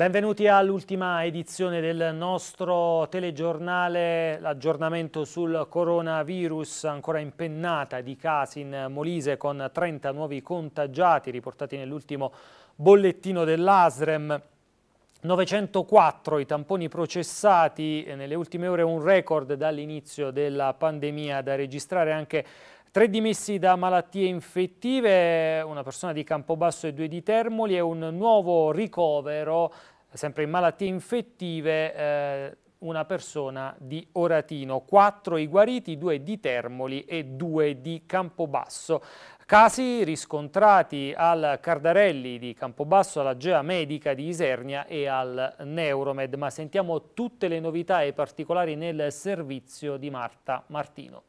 Benvenuti all'ultima edizione del nostro telegiornale, l'aggiornamento sul coronavirus, ancora impennata di casi in Molise con 30 nuovi contagiati riportati nell'ultimo bollettino dell'ASREM. 904 i tamponi processati, nelle ultime ore un record dall'inizio della pandemia da registrare anche Tre dimessi da malattie infettive, una persona di Campobasso e due di Termoli e un nuovo ricovero sempre in malattie infettive, eh, una persona di Oratino, Quattro i guariti, due di Termoli e due di Campobasso. Casi riscontrati al Cardarelli di Campobasso, alla Gea Medica di Isernia e al Neuromed, ma sentiamo tutte le novità e i particolari nel servizio di Marta Martino.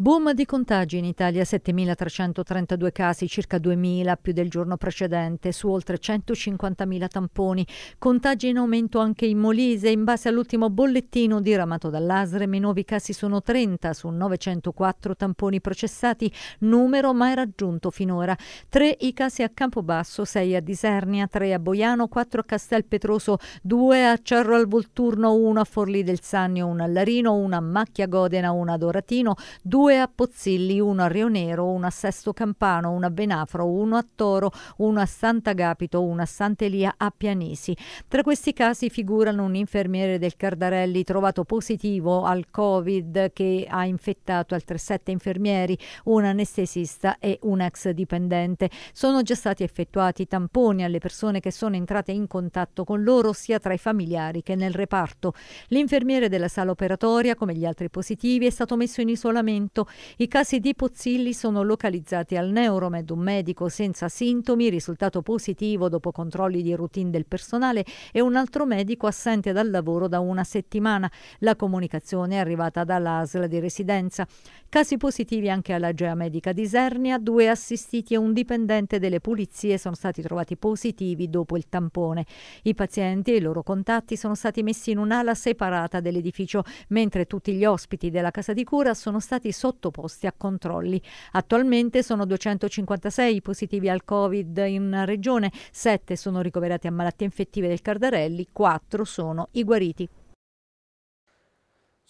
Boom di contagi in Italia, 7.332 casi, circa 2.000 più del giorno precedente, su oltre 150.000 tamponi. Contagi in aumento anche in Molise, in base all'ultimo bollettino diramato dall'Asrem, i nuovi casi sono 30 su 904 tamponi processati, numero mai raggiunto finora. 3 i casi a Campobasso, 6 a Disernia, 3 a Boiano, 4 a Castel Petroso, 2 a Cerro al Volturno, 1 a Forlì del Sannio, 1 a Larino, 1 a Macchia Godena, 1 a Doratino, 2 due a Pozzilli, uno a Rio Nero, uno a Sesto Campano, uno a Benafro, uno a Toro, uno a Sant'Agapito, uno a Sant'Elia a Pianisi. Tra questi casi figurano un infermiere del Cardarelli trovato positivo al Covid che ha infettato altre sette infermieri, un anestesista e un ex dipendente. Sono già stati effettuati tamponi alle persone che sono entrate in contatto con loro sia tra i familiari che nel reparto. L'infermiere della sala operatoria, come gli altri positivi, è stato messo in isolamento morto. I casi di Pozzilli sono localizzati al Neuromed, un medico senza sintomi, risultato positivo dopo controlli di routine del personale e un altro medico assente dal lavoro da una settimana. La comunicazione è arrivata dall'ASL di residenza. Casi positivi anche alla Gea Medica di Sernia, due assistiti e un dipendente delle pulizie sono stati trovati positivi dopo il tampone. I pazienti e i loro contatti sono stati messi in un'ala separata dell'edificio, mentre tutti gli ospiti della casa di cura sono stati sottoposti sottoposti a controlli. Attualmente sono 256 i positivi al Covid in regione, 7 sono ricoverati a malattie infettive del Cardarelli, 4 sono i guariti.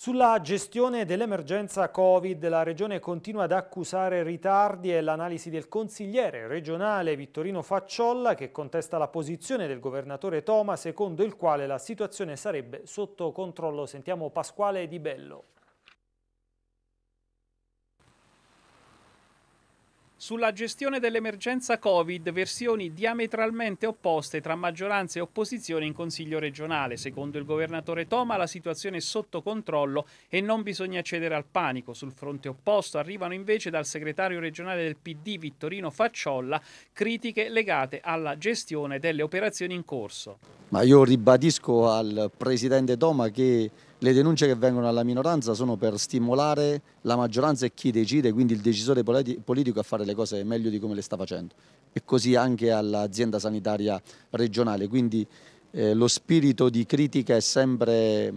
Sulla gestione dell'emergenza Covid la Regione continua ad accusare ritardi e l'analisi del consigliere regionale Vittorino Facciolla che contesta la posizione del governatore Toma secondo il quale la situazione sarebbe sotto controllo. Sentiamo Pasquale Di Bello. sulla gestione dell'emergenza Covid, versioni diametralmente opposte tra maggioranza e opposizione in Consiglio regionale. Secondo il governatore Toma la situazione è sotto controllo e non bisogna cedere al panico. Sul fronte opposto arrivano invece dal segretario regionale del PD Vittorino Facciolla critiche legate alla gestione delle operazioni in corso. Ma io ribadisco al presidente Toma che le denunce che vengono alla minoranza sono per stimolare la maggioranza e chi decide, quindi il decisore politico, a fare le cose meglio di come le sta facendo. E così anche all'azienda sanitaria regionale. Quindi eh, lo spirito di critica è sempre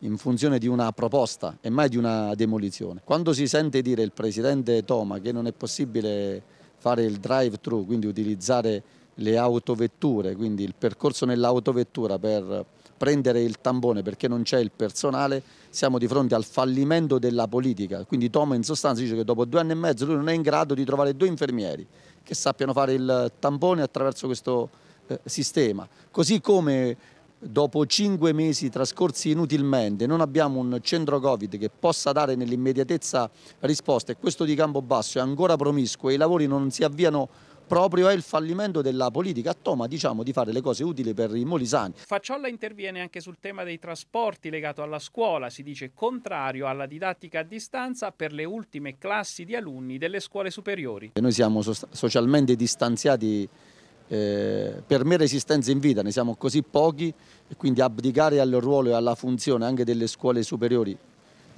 in funzione di una proposta e mai di una demolizione. Quando si sente dire il presidente Toma che non è possibile fare il drive-thru, quindi utilizzare le autovetture, quindi il percorso nell'autovettura per prendere il tambone perché non c'è il personale, siamo di fronte al fallimento della politica. Quindi Toma in sostanza dice che dopo due anni e mezzo lui non è in grado di trovare due infermieri che sappiano fare il tampone attraverso questo eh, sistema. Così come dopo cinque mesi trascorsi inutilmente non abbiamo un centro Covid che possa dare nell'immediatezza risposte e questo di Campobasso è ancora promiscuo e i lavori non si avviano proprio è il fallimento della politica a Toma diciamo, di fare le cose utili per i molisani. Facciolla interviene anche sul tema dei trasporti legato alla scuola, si dice contrario alla didattica a distanza per le ultime classi di alunni delle scuole superiori. noi siamo so socialmente distanziati eh, per mera esistenza in vita, ne siamo così pochi e quindi abdicare al ruolo e alla funzione anche delle scuole superiori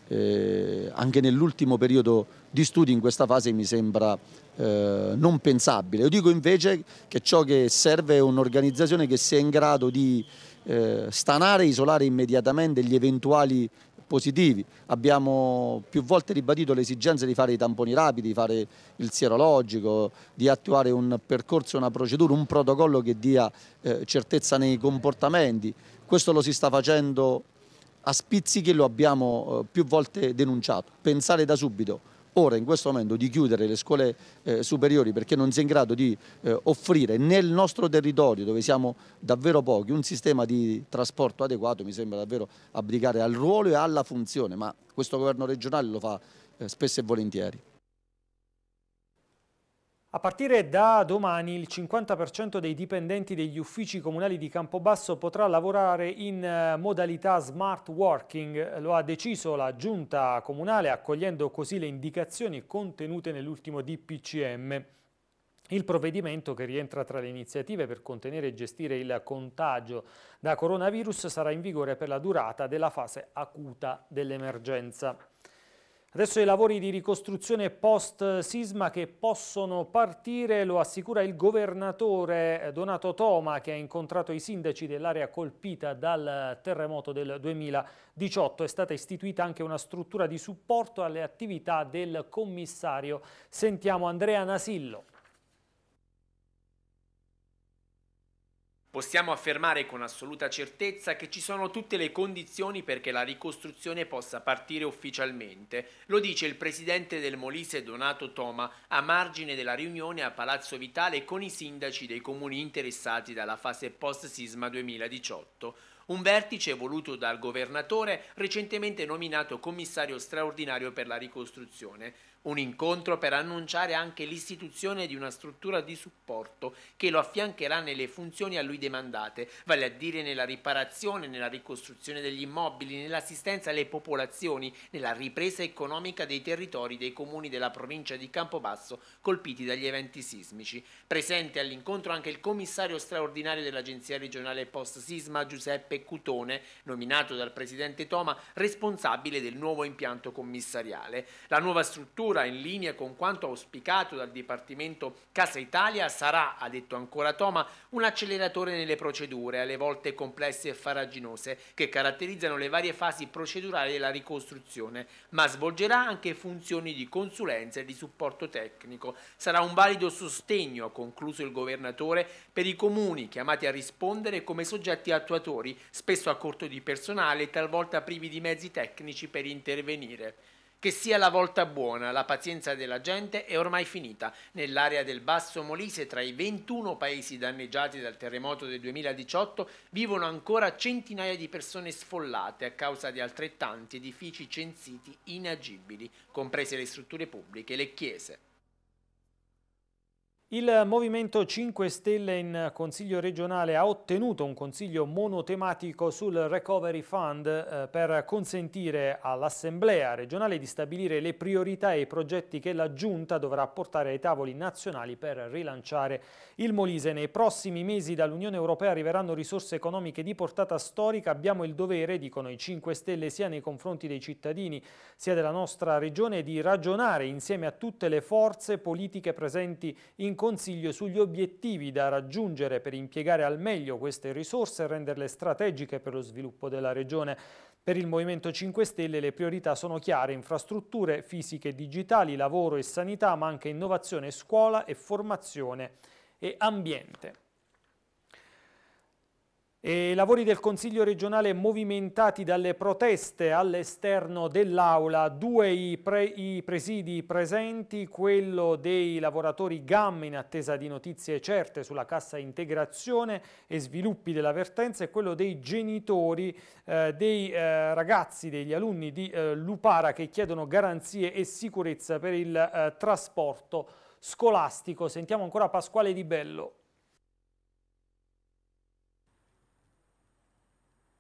eh, anche nell'ultimo periodo di studi in questa fase mi sembra eh, non pensabile. Io dico invece che ciò che serve è un'organizzazione che sia in grado di eh, stanare e isolare immediatamente gli eventuali positivi. Abbiamo più volte ribadito l'esigenza di fare i tamponi rapidi, di fare il sierologico, di attuare un percorso, una procedura, un protocollo che dia eh, certezza nei comportamenti. Questo lo si sta facendo a spizzichi lo abbiamo eh, più volte denunciato. Pensare da subito ora in questo momento di chiudere le scuole eh, superiori perché non si è in grado di eh, offrire nel nostro territorio dove siamo davvero pochi un sistema di trasporto adeguato mi sembra davvero abdicare al ruolo e alla funzione ma questo governo regionale lo fa eh, spesso e volentieri. A partire da domani il 50% dei dipendenti degli uffici comunali di Campobasso potrà lavorare in eh, modalità smart working, lo ha deciso la giunta comunale accogliendo così le indicazioni contenute nell'ultimo DPCM. Il provvedimento, che rientra tra le iniziative per contenere e gestire il contagio da coronavirus, sarà in vigore per la durata della fase acuta dell'emergenza. Adesso i lavori di ricostruzione post-sisma che possono partire, lo assicura il governatore eh, Donato Toma che ha incontrato i sindaci dell'area colpita dal eh, terremoto del 2018. È stata istituita anche una struttura di supporto alle attività del commissario. Sentiamo Andrea Nasillo. Possiamo affermare con assoluta certezza che ci sono tutte le condizioni perché la ricostruzione possa partire ufficialmente, lo dice il presidente del Molise Donato Toma a margine della riunione a Palazzo Vitale con i sindaci dei comuni interessati dalla fase post-sisma 2018. Un vertice voluto dal governatore, recentemente nominato commissario straordinario per la ricostruzione. Un incontro per annunciare anche l'istituzione di una struttura di supporto che lo affiancherà nelle funzioni a lui demandate, vale a dire nella riparazione, nella ricostruzione degli immobili, nell'assistenza alle popolazioni, nella ripresa economica dei territori dei comuni della provincia di Campobasso colpiti dagli eventi sismici. Presente all'incontro anche il commissario straordinario dell'Agenzia regionale post sisma Giuseppe Cutone, nominato dal presidente Toma responsabile del nuovo impianto commissariale. La nuova struttura chiusura in linea con quanto auspicato dal Dipartimento Casa Italia sarà, ha detto ancora Toma, un acceleratore nelle procedure, alle volte complesse e faraginose, che caratterizzano le varie fasi procedurali della ricostruzione, ma svolgerà anche funzioni di consulenza e di supporto tecnico. Sarà un valido sostegno, ha concluso il governatore, per i comuni chiamati a rispondere come soggetti attuatori, spesso a corto di personale e talvolta privi di mezzi tecnici per intervenire. Che sia la volta buona, la pazienza della gente è ormai finita. Nell'area del Basso Molise, tra i 21 paesi danneggiati dal terremoto del 2018, vivono ancora centinaia di persone sfollate a causa di altrettanti edifici censiti inagibili, comprese le strutture pubbliche e le chiese. Il Movimento 5 Stelle in Consiglio regionale ha ottenuto un consiglio monotematico sul Recovery Fund eh, per consentire all'Assemblea regionale di stabilire le priorità e i progetti che la Giunta dovrà portare ai tavoli nazionali per rilanciare il Molise. Nei prossimi mesi dall'Unione Europea arriveranno risorse economiche di portata storica. Abbiamo il dovere, dicono i 5 Stelle, sia nei confronti dei cittadini sia della nostra regione, di ragionare insieme a tutte le forze politiche presenti in consiglio sugli obiettivi da raggiungere per impiegare al meglio queste risorse e renderle strategiche per lo sviluppo della regione. Per il Movimento 5 Stelle le priorità sono chiare, infrastrutture fisiche e digitali, lavoro e sanità, ma anche innovazione, scuola e formazione e ambiente. E lavori del Consiglio regionale movimentati dalle proteste all'esterno dell'Aula, due i, pre, i, presidi presenti, quello dei lavoratori GAM in attesa di notizie certe sulla cassa integrazione e sviluppi dell'avvertenza e quello dei genitori eh, dei eh, ragazzi, degli alunni di eh, Lupara che chiedono garanzie e sicurezza per il eh, trasporto scolastico. Sentiamo ancora Pasquale Di Bello.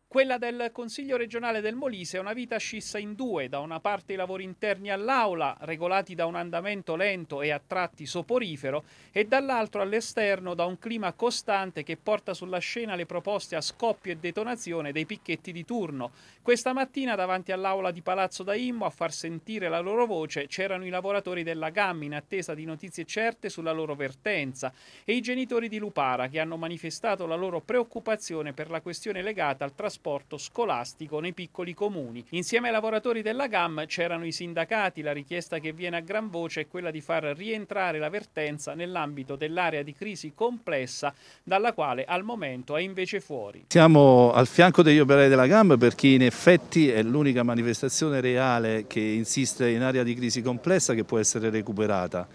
Quella del Consiglio regionale del Molise è una vita scissa in due, da una parte i lavori interni all'aula, regolati da un andamento lento e a tratti soporifero, e dall'altro all'esterno da un clima costante che porta sulla scena le proposte a scoppio e detonazione dei picchetti di turno. Questa mattina davanti all'aula di Palazzo Daimmo a far sentire la loro voce c'erano i lavoratori della GAM in attesa di notizie certe sulla loro vertenza e i genitori di Lupara che hanno manifestato la loro preoccupazione per la questione legata al trasporto trasporto scolastico nei piccoli comuni. Insieme ai lavoratori della GAM c'erano i sindacati, la richiesta che viene a gran voce è quella di far rientrare la vertenza nell'ambito dell'area di crisi complessa dalla quale al momento è invece fuori. Siamo al fianco degli operai della GAM perché in effetti è l'unica manifestazione reale che insiste in area di crisi complessa che può essere recuperata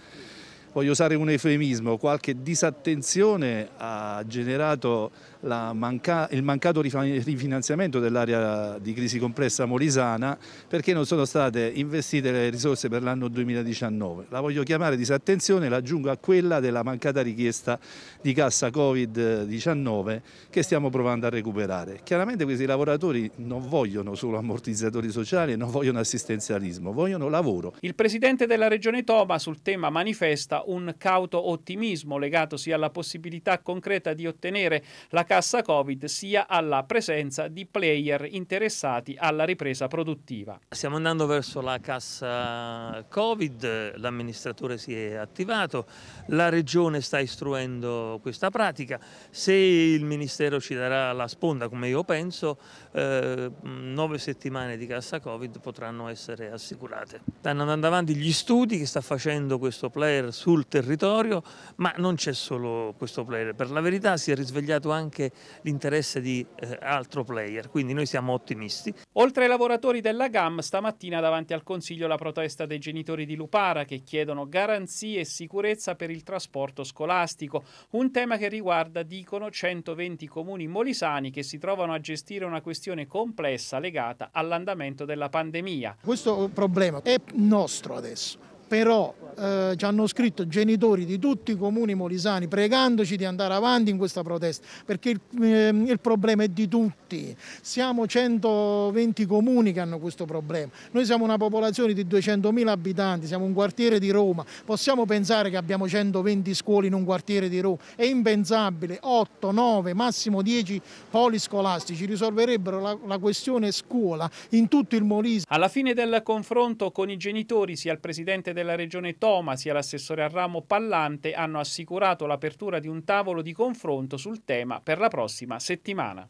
voglio usare un eufemismo, qualche disattenzione ha generato manca, il mancato rifinanziamento dell'area di crisi complessa molisana perché non sono state investite le risorse per l'anno 2019. La voglio chiamare disattenzione, e l'aggiungo a quella della mancata richiesta di cassa Covid-19 che stiamo provando a recuperare. Chiaramente questi lavoratori non vogliono solo ammortizzatori sociali, non vogliono assistenzialismo, vogliono lavoro. Il presidente della Regione Toma sul tema manifesta un cauto ottimismo legato sia alla possibilità concreta di ottenere la cassa Covid sia alla presenza di player interessati alla ripresa produttiva. Stiamo andando verso la cassa Covid, l'amministratore si è attivato, la regione sta istruendo questa pratica, se il ministero ci darà la sponda come io penso, eh, nove settimane di cassa Covid potranno essere assicurate. Stanno andando avanti gli studi che sta facendo questo player sul territorio, ma non c'è solo questo player, per la verità si è risvegliato anche anche l'interesse di eh, altro player, quindi noi siamo ottimisti. Oltre ai lavoratori della GAM, stamattina davanti al Consiglio la protesta dei genitori di Lupara che chiedono garanzie e sicurezza per il trasporto scolastico, un tema che riguarda, dicono, 120 comuni molisani che si trovano a gestire una questione complessa legata all'andamento della pandemia. Questo problema è nostro adesso però eh, ci hanno scritto genitori di tutti i comuni molisani pregandoci di andare avanti in questa protesta perché il, eh, il, problema è di tutti, siamo 120 comuni che hanno questo problema, noi siamo una popolazione di 200.000 abitanti, siamo un quartiere di Roma, possiamo pensare che abbiamo 120 scuole in un quartiere di Roma, è impensabile, 8, 9, massimo 10 poli scolastici risolverebbero la, la questione scuola in tutto il Molise. Alla fine del confronto con i genitori sia il presidente del della regione Toma sia l'assessore al ramo Pallante hanno assicurato l'apertura di un tavolo di confronto sul tema per la prossima settimana.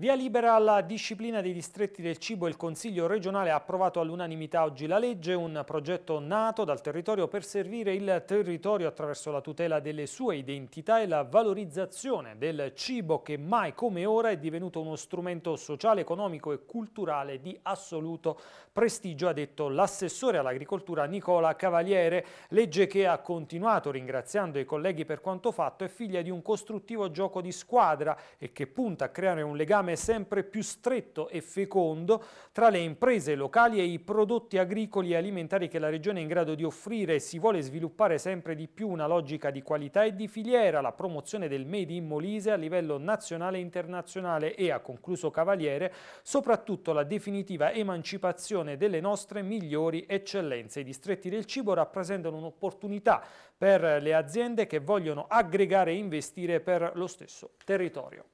Via libera alla disciplina dei distretti del cibo, il Consiglio regionale ha approvato all'unanimità oggi la legge, un progetto nato dal territorio per servire il territorio attraverso la tutela delle sue identità e la valorizzazione del cibo che mai come ora è divenuto uno strumento sociale, economico e culturale di assoluto prestigio, ha detto l'assessore all'agricoltura Nicola Cavaliere, legge che ha continuato ringraziando i colleghi per quanto fatto, è figlia di un costruttivo gioco di squadra e che punta a creare un legame legame sempre più stretto e fecondo tra le imprese locali e i prodotti agricoli e alimentari che la Regione è in grado di offrire e si vuole sviluppare sempre di più una logica di qualità e di filiera, la promozione del Made in Molise a livello nazionale e internazionale e, ha concluso Cavaliere, soprattutto la definitiva emancipazione delle nostre migliori eccellenze. I distretti del cibo rappresentano un'opportunità per le aziende che vogliono aggregare e investire per lo stesso territorio.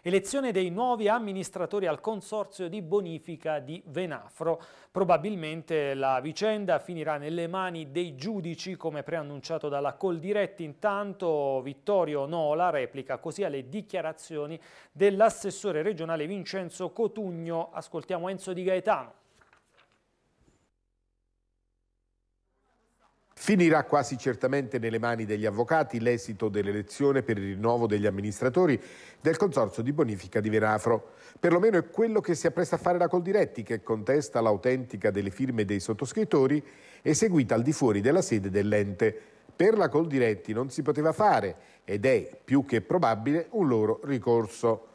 Elezione dei nuovi amministratori al consorzio di bonifica di Venafro. Probabilmente la vicenda finirà nelle mani dei giudici come preannunciato dalla Coldiretti. Intanto Vittorio Nola replica così alle dichiarazioni dell'assessore regionale Vincenzo Cotugno. Ascoltiamo Enzo Di Gaetano. Finirà quasi certamente nelle mani degli avvocati l'esito dell'elezione per il rinnovo degli amministratori del Consorzio di Bonifica di Verafro. Perlomeno è quello che si appresta a fare la Coldiretti, che contesta l'autentica delle firme dei sottoscrittori eseguita al di fuori della sede dell'ente. Per la Coldiretti non si poteva fare ed è più che probabile un loro ricorso.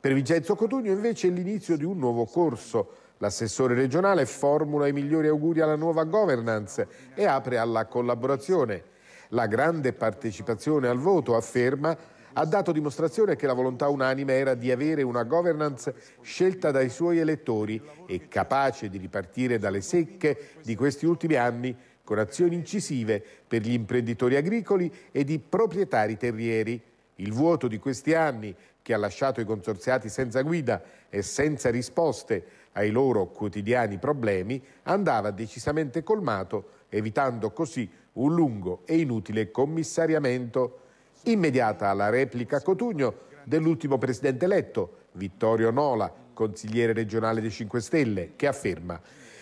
Per Vincenzo Cotugno invece è l'inizio di un nuovo corso L'assessore regionale formula i migliori auguri alla nuova governance e apre alla collaborazione. La grande partecipazione al voto, afferma, ha dato dimostrazione che la volontà unanime era di avere una governance scelta dai suoi elettori e capace di ripartire dalle secche di questi ultimi anni con azioni incisive per gli imprenditori agricoli ed i proprietari terrieri. Il vuoto di questi anni, che ha lasciato i consorziati senza guida e senza risposte ai loro quotidiani problemi andava decisamente colmato, evitando così un lungo e inutile commissariamento. Immediata la replica a Cotugno dell'ultimo presidente eletto, Vittorio Nola, consigliere regionale dei 5 Stelle, che afferma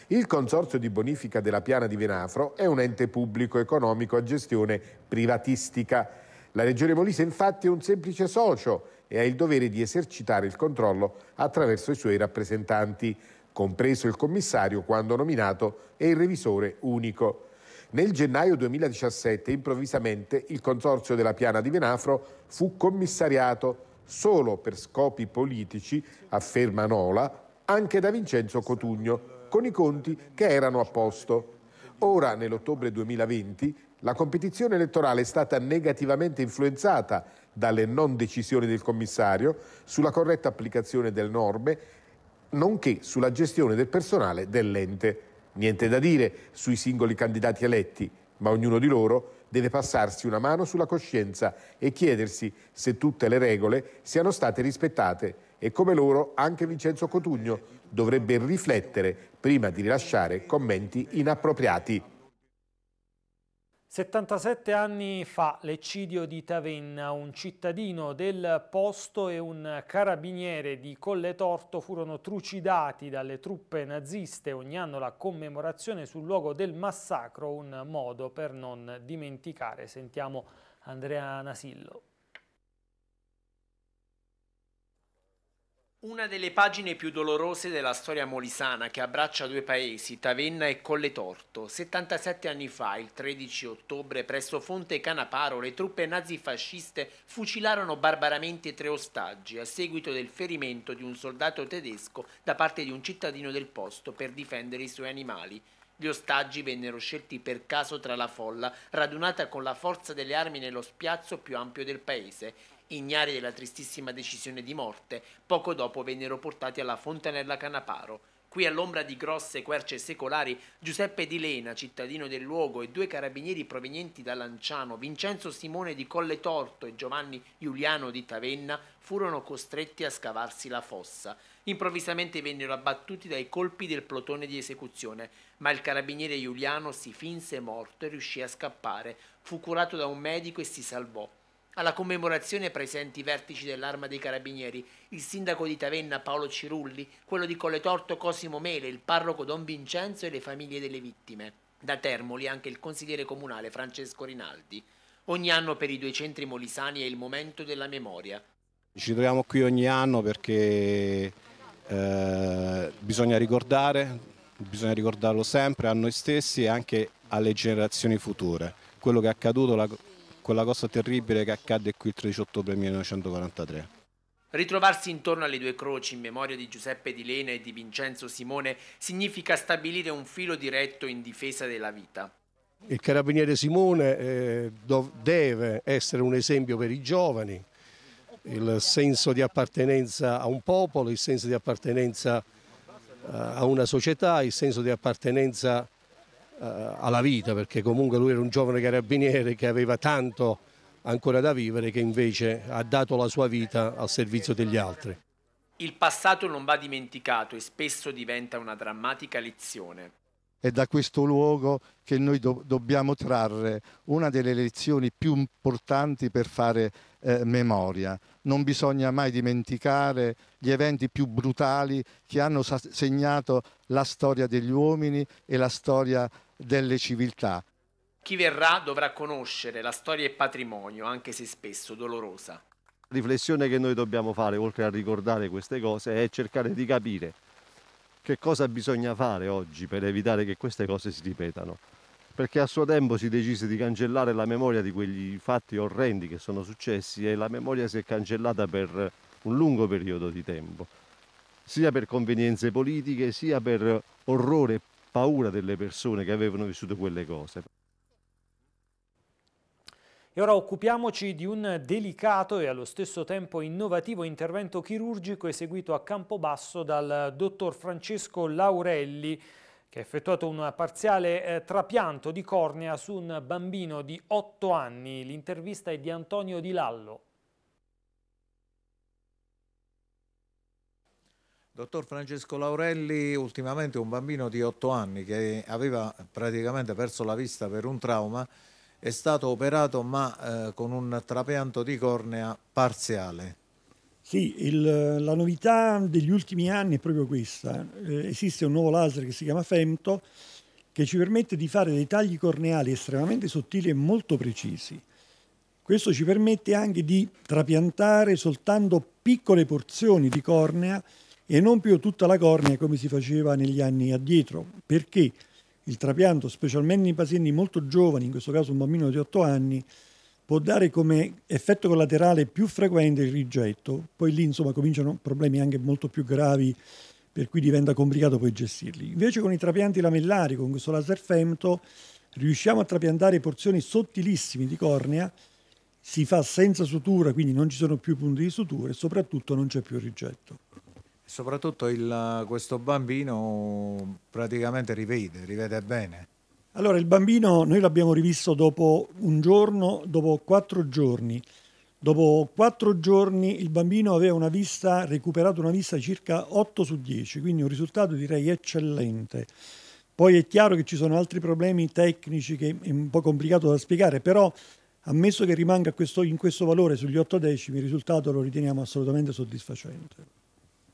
il Consorzio di Bonifica della Piana di Venafro è un ente pubblico economico a gestione privatistica. La Regione Molise infatti è un semplice socio e ha il dovere di esercitare il controllo attraverso i suoi rappresentanti, compreso il commissario quando nominato e il revisore unico. Nel gennaio 2017, improvvisamente, il consorzio della Piana di Venafro fu commissariato solo per scopi politici, afferma Nola, anche da Vincenzo Cotugno, con i conti che erano a posto. Ora, nell'ottobre 2020, la competizione elettorale è stata negativamente influenzata dalle non decisioni del commissario sulla corretta applicazione delle norme, nonché sulla gestione del personale dell'ente. Niente da dire sui singoli candidati eletti, ma ognuno di loro deve passarsi una mano sulla coscienza e chiedersi se tutte le regole siano state rispettate e come loro anche Vincenzo Cotugno dovrebbe riflettere prima di rilasciare commenti inappropriati. 77 anni fa l'eccidio di Tavenna, un cittadino del posto e un carabiniere di Colle Torto furono trucidati dalle truppe naziste. Ogni anno la commemorazione sul luogo del massacro, un modo per non dimenticare. Sentiamo Andrea Nasillo. Una delle pagine più dolorose della storia molisana che abbraccia due paesi, Tavenna e Colle Torto. 77 anni fa, il 13 ottobre, presso Fonte Canaparo, le truppe nazifasciste fucilarono barbaramente tre ostaggi a seguito del ferimento di un soldato tedesco da parte di un cittadino del posto per difendere i suoi animali. Gli ostaggi vennero scelti per caso tra la folla, radunata con la forza delle armi nello spiazzo più ampio del paese ignari della tristissima decisione di morte, poco dopo vennero portati alla Fontanella Canaparo. Qui all'ombra di grosse querce secolari, Giuseppe Di Lena, cittadino del luogo, e due carabinieri provenienti da Lanciano, Vincenzo Simone di Colle Torto e Giovanni Giuliano di Tavenna, furono costretti a scavarsi la fossa. Improvvisamente vennero abbattuti dai colpi del plotone di esecuzione, ma il carabiniere Giuliano si finse morto e riuscì a scappare. Fu curato da un medico e si salvò. Alla commemorazione presenti i vertici dell'Arma dei Carabinieri, il sindaco di Tavenna Paolo Cirulli, quello di Colletorto Cosimo Mele, il parroco Don Vincenzo e le famiglie delle vittime. Da Termoli anche il consigliere comunale Francesco Rinaldi. Ogni anno per i due centri molisani è il momento della memoria. Ci troviamo qui ogni anno perché eh, bisogna ricordare, bisogna ricordarlo sempre a noi stessi e anche alle generazioni future. Quello che è accaduto, la, quella cosa terribile che accadde qui il 13 ottobre 1943. Ritrovarsi intorno alle due croci in memoria di Giuseppe Di Lena e di Vincenzo Simone significa stabilire un filo diretto in difesa della vita. Il carabiniere Simone eh, deve essere un esempio per i giovani, il senso di appartenenza a un popolo, il senso di appartenenza eh, a una società, il senso di appartenenza a eh, alla vita perché comunque lui era un giovane carabiniere che aveva tanto ancora da vivere che invece ha dato la sua vita al servizio degli altri. Il passato non va dimenticato e spesso diventa una drammatica lezione. È da questo luogo che noi do dobbiamo trarre una delle lezioni più importanti per fare eh, memoria. Non bisogna mai dimenticare gli eventi più brutali che hanno segnato la storia degli uomini e la storia delle civiltà. Chi verrà dovrà conoscere la storia e il patrimonio, anche se spesso dolorosa. La riflessione che noi dobbiamo fare, oltre a ricordare queste cose, è cercare di capire che cosa bisogna fare oggi per evitare che queste cose si ripetano. Perché a suo tempo si decise di cancellare la memoria di quegli fatti orrendi che sono successi e la memoria si è cancellata per un lungo periodo di tempo, sia per convenienze politiche, sia per orrore paura delle persone che avevano vissuto quelle cose. E ora occupiamoci di un delicato e allo stesso tempo innovativo intervento chirurgico eseguito a Campobasso dal dottor Francesco Laurelli che ha effettuato un parziale eh, trapianto di cornea su un bambino di 8 anni. L'intervista è di Antonio Di Lallo. Dottor Francesco Laurelli, ultimamente un bambino di 8 anni che aveva praticamente perso la vista per un trauma è stato operato ma eh, con un trapianto di cornea parziale. Sì, il, la novità degli ultimi anni è proprio questa. Eh, esiste un nuovo laser che si chiama Femto che ci permette di fare dei tagli corneali estremamente sottili e molto precisi. Questo ci permette anche di trapiantare soltanto piccole porzioni di cornea e non più tutta la cornea come si faceva negli anni addietro, perché il trapianto, specialmente in pazienti molto giovani, in questo caso un bambino di 8 anni, può dare come effetto collaterale più frequente il rigetto, poi lì insomma cominciano problemi anche molto più gravi per cui diventa complicato poi gestirli. Invece con i trapianti lamellari, con questo laser femto, riusciamo a trapiantare porzioni sottilissime di cornea, si fa senza sutura, quindi non ci sono più punti di sutura e soprattutto non c'è più rigetto. Soprattutto il, questo bambino praticamente rivede, rivede bene. Allora, il bambino noi l'abbiamo rivisto dopo un giorno, dopo quattro giorni. Dopo quattro giorni il bambino aveva una vista, recuperato una vista circa 8 su 10, quindi un risultato direi eccellente. Poi è chiaro che ci sono altri problemi tecnici che è un po' complicato da spiegare, però ammesso che rimanga questo, in questo valore sugli 8 decimi, il risultato lo riteniamo assolutamente soddisfacente.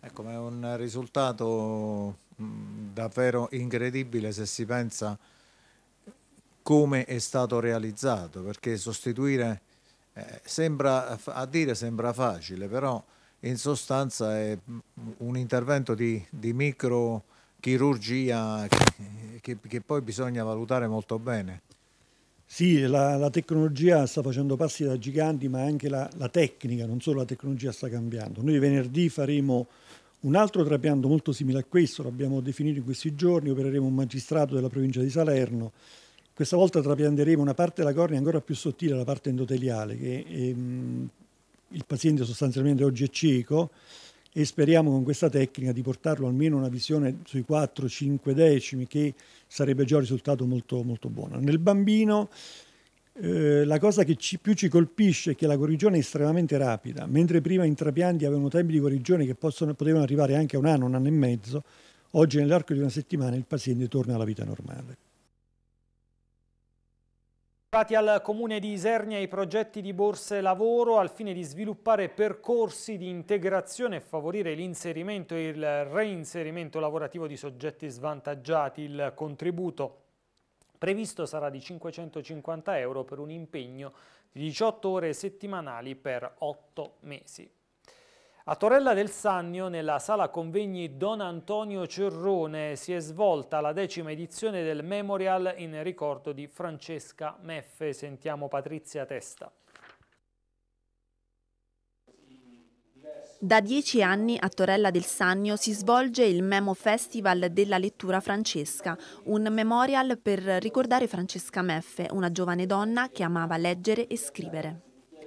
Ecco, è un risultato mm, davvero incredibile se si pensa come è stato realizzato, perché sostituire eh, sembra, a dire sembra facile, però in sostanza è mm, un intervento di, di microchirurgia che, che, che, poi bisogna valutare molto bene. Sì, la, la, tecnologia sta facendo passi da giganti, ma anche la, la tecnica, non solo la tecnologia sta cambiando. Noi venerdì faremo un altro trapianto molto simile a questo l'abbiamo definito in questi giorni, opereremo un magistrato della provincia di Salerno. Questa volta trapianteremo una parte della cornea ancora più sottile, la parte endoteliale, che ehm, il paziente sostanzialmente oggi è cieco e speriamo con questa tecnica di portarlo almeno a una visione sui 4-5 decimi, che sarebbe già un risultato molto, molto buono. Nel bambino eh, la cosa che ci, più ci colpisce è che la guarigione è estremamente rapida, mentre prima in trapianti avevano tempi di guarigione che possono, potevano arrivare anche a un anno, un anno e mezzo, oggi nell'arco di una settimana il paziente torna alla vita normale. Arrivati al Comune di Isernia i progetti di borse lavoro al fine di sviluppare percorsi di integrazione e favorire l'inserimento e il reinserimento lavorativo di soggetti svantaggiati. Il contributo Previsto sarà di 550 euro per un impegno di 18 ore settimanali per 8 mesi. A Torella del Sannio, nella sala convegni Don Antonio Cerrone, si è svolta la decima edizione del Memorial in ricordo di Francesca Meffe. Sentiamo Patrizia Testa. Da dieci anni a Torella del Sannio si svolge il Memo Festival della lettura francesca, un memorial per ricordare Francesca Meffe, una giovane donna che amava leggere e scrivere.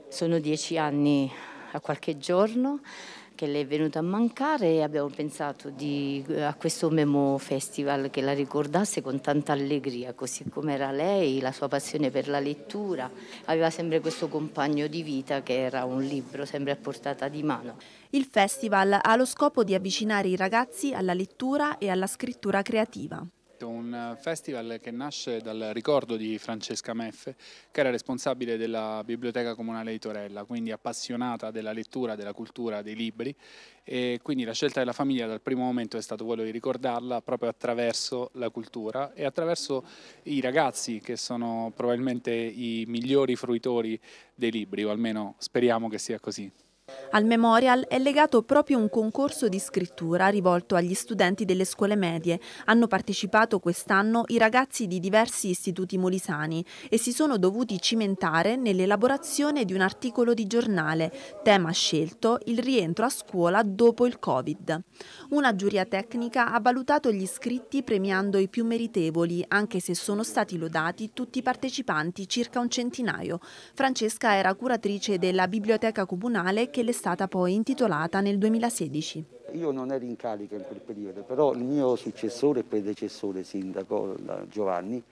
Sono dieci anni a qualche giorno che le è venuta a mancare e abbiamo pensato di, eh, a questo Memo Festival che la ricordasse con tanta allegria, così come era lei, la sua passione per la lettura. Aveva sempre questo compagno di vita che era un libro sempre a portata di mano. Il festival ha lo scopo di avvicinare i ragazzi alla lettura e alla scrittura creativa. Progetto, un festival che nasce dal ricordo di Francesca Meffe, che era responsabile della Biblioteca Comunale di Torella, quindi appassionata della lettura, della cultura, dei libri e quindi la scelta della famiglia dal primo momento è stato quello di ricordarla proprio attraverso la cultura e attraverso i ragazzi che sono probabilmente i migliori fruitori dei libri, o almeno speriamo che sia così. Al memorial è legato proprio un concorso di scrittura rivolto agli studenti delle scuole medie. Hanno partecipato quest'anno i ragazzi di diversi istituti molisani e si sono dovuti cimentare nell'elaborazione di un articolo di giornale, tema scelto il rientro a scuola dopo il Covid. Una giuria tecnica ha valutato gli iscritti premiando i più meritevoli, anche se sono stati lodati tutti i partecipanti, circa un centinaio. Francesca era curatrice della biblioteca comunale che che le è stata poi intitolata nel 2016. Io non ero in carica in quel periodo, però il mio successore e predecessore sindaco Giovanni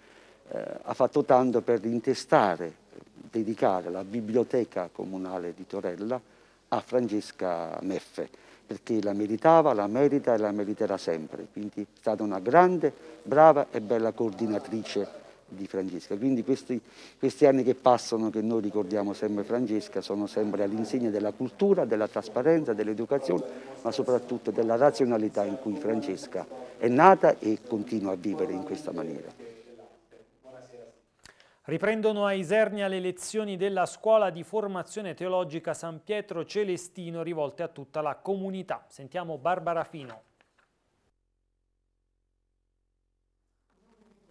eh, ha fatto tanto per intestare, dedicare la biblioteca comunale di Torella a Francesca Meffe, perché la meritava, la merita e la meriterà sempre. Quindi è stata una grande, brava e bella coordinatrice di Francesca. Quindi questi, questi, anni che passano, che noi ricordiamo sempre Francesca, sono sempre all'insegna della cultura, della trasparenza, dell'educazione, ma soprattutto della razionalità in cui Francesca è nata e continua a vivere in questa maniera. Riprendono a Isernia le lezioni della scuola di formazione teologica San Pietro Celestino rivolte a tutta la comunità. Sentiamo Barbara Fino.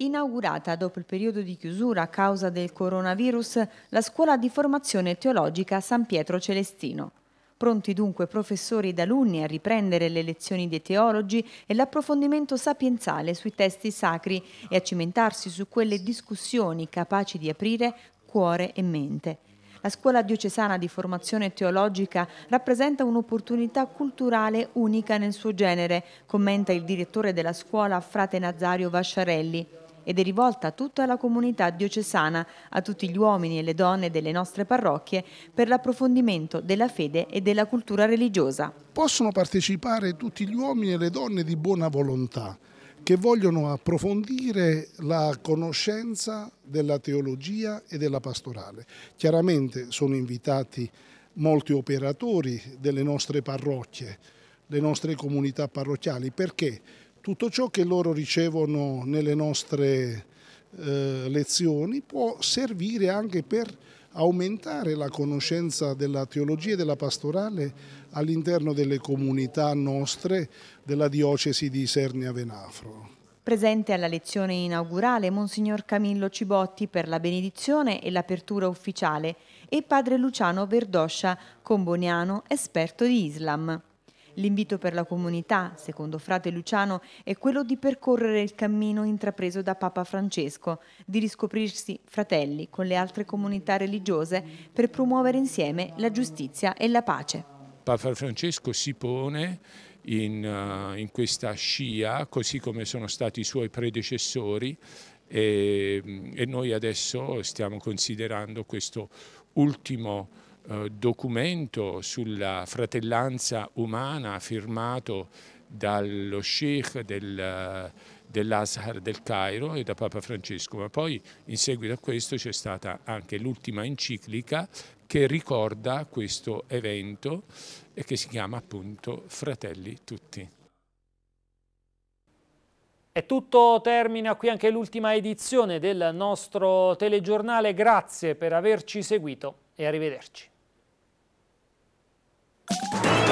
Inaugurata dopo il periodo di chiusura a causa del coronavirus, la scuola di formazione teologica San Pietro Celestino. Pronti dunque professori ed alunni a riprendere le lezioni dei teologi e l'approfondimento sapienzale sui testi sacri e a cimentarsi su quelle discussioni capaci di aprire cuore e mente. La scuola diocesana di formazione teologica rappresenta un'opportunità culturale unica nel suo genere, commenta il direttore della scuola, frate Nazario Vasciarelli ed è rivolta a tutta la comunità diocesana, a tutti gli uomini e le donne delle nostre parrocchie per l'approfondimento della fede e della cultura religiosa. Possono partecipare tutti gli uomini e le donne di buona volontà che vogliono approfondire la conoscenza della teologia e della pastorale. Chiaramente sono invitati molti operatori delle nostre parrocchie, le nostre comunità parrocchiali, perché? Tutto ciò che loro ricevono nelle nostre eh, lezioni può servire anche per aumentare la conoscenza della teologia e della pastorale all'interno delle comunità nostre della diocesi di Sernia Venafro. Presente alla lezione inaugurale Monsignor Camillo Cibotti per la benedizione e l'apertura ufficiale e padre Luciano Verdoscia, comboniano, esperto di Islam. L'invito per la comunità, secondo frate Luciano, è quello di percorrere il cammino intrapreso da Papa Francesco, di riscoprirsi fratelli con le altre comunità religiose per promuovere insieme la giustizia e la pace. Papa Francesco si pone in, eh, in questa scia, così come sono stati i suoi predecessori, e, mm, e noi adesso stiamo considerando questo ultimo eh, documento sulla fratellanza umana firmato dallo sheikh del, eh, dell'Azhar del Cairo e da Papa Francesco, ma poi in seguito a questo c'è stata anche l'ultima enciclica che ricorda questo evento e che si chiama appunto Fratelli Tutti. È tutto, termina qui anche l'ultima edizione del nostro telegiornale, grazie per averci seguito e arrivederci. Thank you.